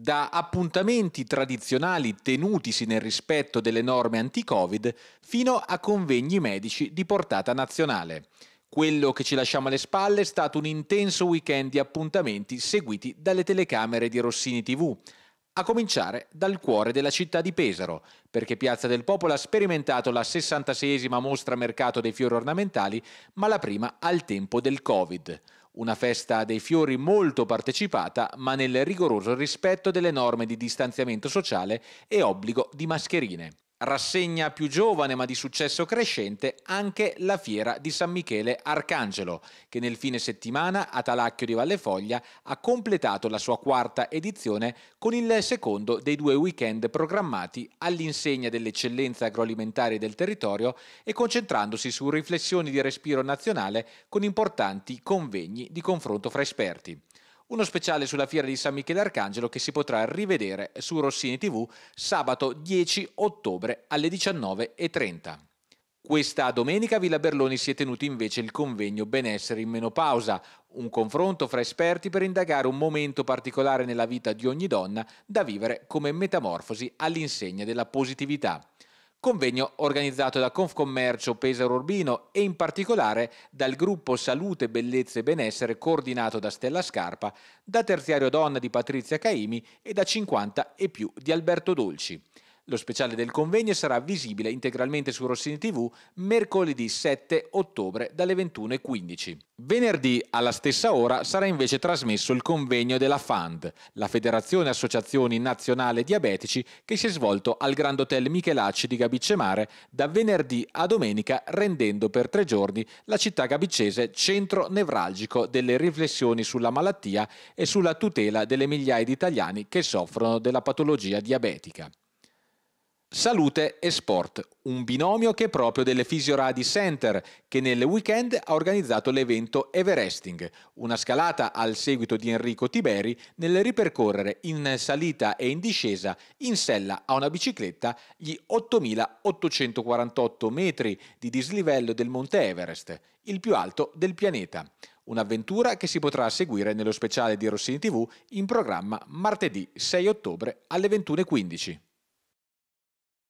da appuntamenti tradizionali tenutisi nel rispetto delle norme anti-Covid fino a convegni medici di portata nazionale. Quello che ci lasciamo alle spalle è stato un intenso weekend di appuntamenti seguiti dalle telecamere di Rossini TV, a cominciare dal cuore della città di Pesaro, perché Piazza del Popolo ha sperimentato la 66esima mostra mercato dei fiori ornamentali, ma la prima al tempo del Covid. Una festa dei fiori molto partecipata, ma nel rigoroso rispetto delle norme di distanziamento sociale e obbligo di mascherine rassegna più giovane ma di successo crescente anche la fiera di San Michele Arcangelo, che nel fine settimana a Talacchio di Vallefoglia ha completato la sua quarta edizione con il secondo dei due weekend programmati all'insegna dell'eccellenza agroalimentare del territorio e concentrandosi su riflessioni di respiro nazionale con importanti convegni di confronto fra esperti uno speciale sulla fiera di San Michele Arcangelo che si potrà rivedere su Rossini TV sabato 10 ottobre alle 19.30. Questa domenica a Villa Berloni si è tenuto invece il convegno Benessere in menopausa, un confronto fra esperti per indagare un momento particolare nella vita di ogni donna da vivere come metamorfosi all'insegna della positività convegno organizzato da Confcommercio Pesaro Urbino e in particolare dal gruppo Salute, Bellezza e Benessere coordinato da Stella Scarpa, da Terziario Donna di Patrizia Caimi e da 50 e più di Alberto Dolci. Lo speciale del convegno sarà visibile integralmente su Rossini TV mercoledì 7 ottobre dalle 21.15. Venerdì alla stessa ora sarà invece trasmesso il convegno della FAND, la Federazione Associazioni Nazionale Diabetici, che si è svolto al Grand Hotel Michelacci di Gabicemare da venerdì a domenica rendendo per tre giorni la città gabicese centro nevralgico delle riflessioni sulla malattia e sulla tutela delle migliaia di italiani che soffrono della patologia diabetica. Salute e sport, un binomio che è proprio delle Physioradi Center, che nel weekend ha organizzato l'evento Everesting, una scalata al seguito di Enrico Tiberi nel ripercorrere in salita e in discesa in sella a una bicicletta gli 8.848 metri di dislivello del Monte Everest, il più alto del pianeta. Un'avventura che si potrà seguire nello speciale di Rossini TV in programma martedì 6 ottobre alle 21.15.